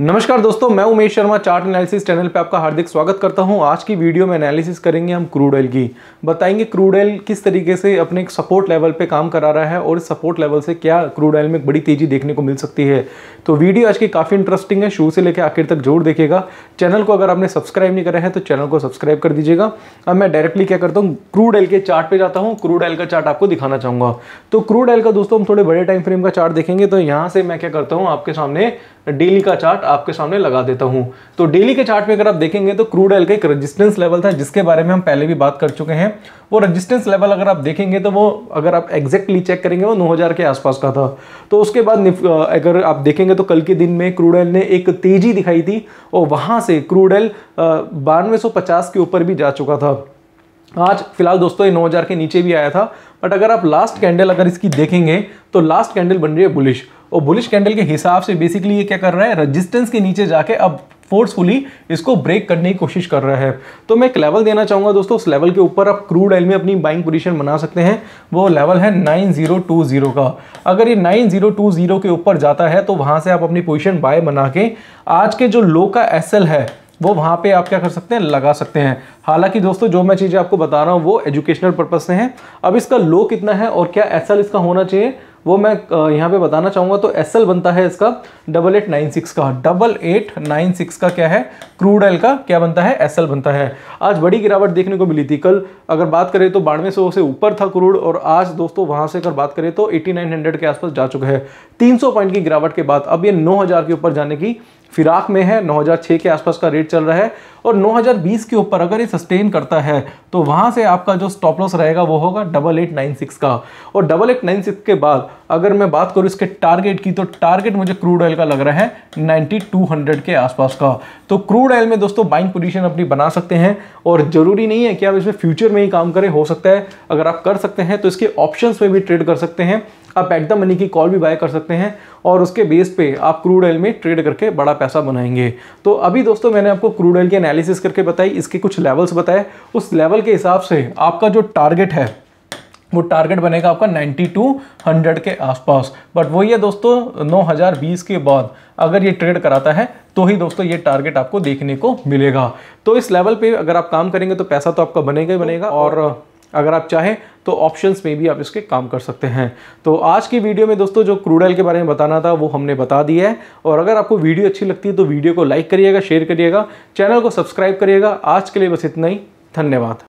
नमस्कार दोस्तों मैं Umesh Sharma chart analysis channel पे आपका हार्दिक स्वागत करता हूं आज की वीडियो में एनालिसिस करेंगे हम क्रूड ऑयल की बताएंगे क्रूड ऑयल किस तरीके से अपने एक सपोर्ट लेवल पे काम करा रहा है और इस सपोर्ट लेवल से क्या क्रूड ऑयल में बड़ी तेज़ी देखने को मिल सकती है तो वीडियो आज की काफ़ी इंटरेस्टिंग है शुरू से लेकर आखिर तक जरूर देखेगा चैनल को अगर आपने सब्सक्राइब नहीं करा है तो चैनल को सब्सक्राइब कर दीजिएगा अब मैं डायरेक्टली क्या करता हूँ क्रूड ऑयल के चार्ट पर जाता हूँ क्रूड ऑयल का चार्ट आपको दिखाना चाहूँगा तो क्रूड ऑयल का दोस्तों हम थोड़े बड़े टाइम फ्रेम का चार्ट देखेंगे तो यहाँ से मैं क्या करता हूँ आपके सामने डेली का चार्ट आपके सामने लगा देता हूं तो डेली के चार्ट में अगर आप देखेंगे तो क्रूड ऑयल का एक रजिस्टेंस लेवल था जिसके बारे में हम पहले भी बात कर चुके हैं वो रेजिस्टेंस लेवल अगर आप देखेंगे तो वो अगर आप एग्जैक्टली चेक करेंगे वो 9000 के आसपास का था तो उसके बाद अगर आप देखेंगे तो कल के दिन में क्रूड ऑयल ने एक तेज़ी दिखाई थी और वहां से क्रूड ऑयल बानवे के ऊपर भी जा चुका था आज फिलहाल दोस्तों ये 9000 के नीचे भी आया था बट अगर आप लास्ट कैंडल अगर इसकी देखेंगे तो लास्ट कैंडल बन रही है बुलिश और बुलिश कैंडल के हिसाब से बेसिकली ये क्या कर रहा है रजिस्टेंस के नीचे जाके अब फोर्सफुली इसको ब्रेक करने की कोशिश कर रहा है तो मैं एक लेवल देना चाहूँगा दोस्तों उस लेवल के ऊपर आप क्रूड ऑयल में अपनी बाइंग पोजीशन बना सकते हैं वो लेवल है 9020 का अगर ये 9020 के ऊपर जाता है तो वहाँ से आप अपनी पोजीशन बाय बना के आज के जो लो का एस है वो वहाँ पे आप क्या कर सकते हैं लगा सकते हैं हालांकि दोस्तों जो मैं चीज़ें आपको बता रहा हूँ वो एजुकेशनल पर्पज़ से हैं अब इसका लो कितना है और क्या एस इसका होना चाहिए वो मैं यहाँ पे बताना चाहूँगा तो एस बनता है इसका डबल एट नाइन सिक्स का डबल एट नाइन सिक्स का क्या है क्रूड ऑयल का क्या बनता है एस बनता है आज बड़ी गिरावट देखने को मिली थी कल अगर बात करें तो बानवे सौ से ऊपर था क्रूड और आज दोस्तों वहाँ से अगर बात करें तो एटी नाइन हंड्रेड के आसपास जा चुका है तीन सौ पॉइंट की गिरावट के बाद अब ये नौ हज़ार के ऊपर जाने की फिराक में है 9006 के आसपास का रेट चल रहा है और 9020 के ऊपर अगर ये सस्टेन करता है तो वहाँ से आपका जो स्टॉप लॉस रहेगा वो होगा डबल एट नाइन सिक्स का और डबल एट नाइन सिक्स के बाद अगर मैं बात करूँ इसके टारगेट की तो टारगेट मुझे क्रूड ऑयल का लग रहा है 9200 के आसपास का तो क्रूड ऑयल में दोस्तों बाइंग पोजीशन अपनी बना सकते हैं और ज़रूरी नहीं है कि आप इसमें फ्यूचर में ही काम करें हो सकता है अगर आप कर सकते हैं तो इसके ऑप्शन में भी ट्रेड कर सकते हैं आप एट द मनी की कॉल भी बाय कर सकते हैं और उसके बेस पे आप क्रूड ऑयल में ट्रेड करके बड़ा पैसा बनाएंगे तो अभी दोस्तों मैंने आपको क्रूड ऑयल की एनालिसिस करके बताई इसके कुछ लेवल्स बताए उस लेवल के हिसाब से आपका जो टारगेट है वो टारगेट बनेगा आपका 9200 टू के आसपास बट वही है दोस्तों 9020 के बाद अगर ये ट्रेड कराता है तो ही दोस्तों ये टारगेट आपको देखने को मिलेगा तो इस लेवल पे अगर आप काम करेंगे तो पैसा तो आपका बनेगा ही बनेगा और अगर आप चाहें तो ऑप्शंस में भी आप इसके काम कर सकते हैं तो आज की वीडियो में दोस्तों जो क्रूड ऑयल के बारे में बताना था वो हमने बता दिया है और अगर आपको वीडियो अच्छी लगती है तो वीडियो को लाइक करिएगा शेयर करिएगा चैनल को सब्सक्राइब करिएगा आज के लिए बस इतना ही धन्यवाद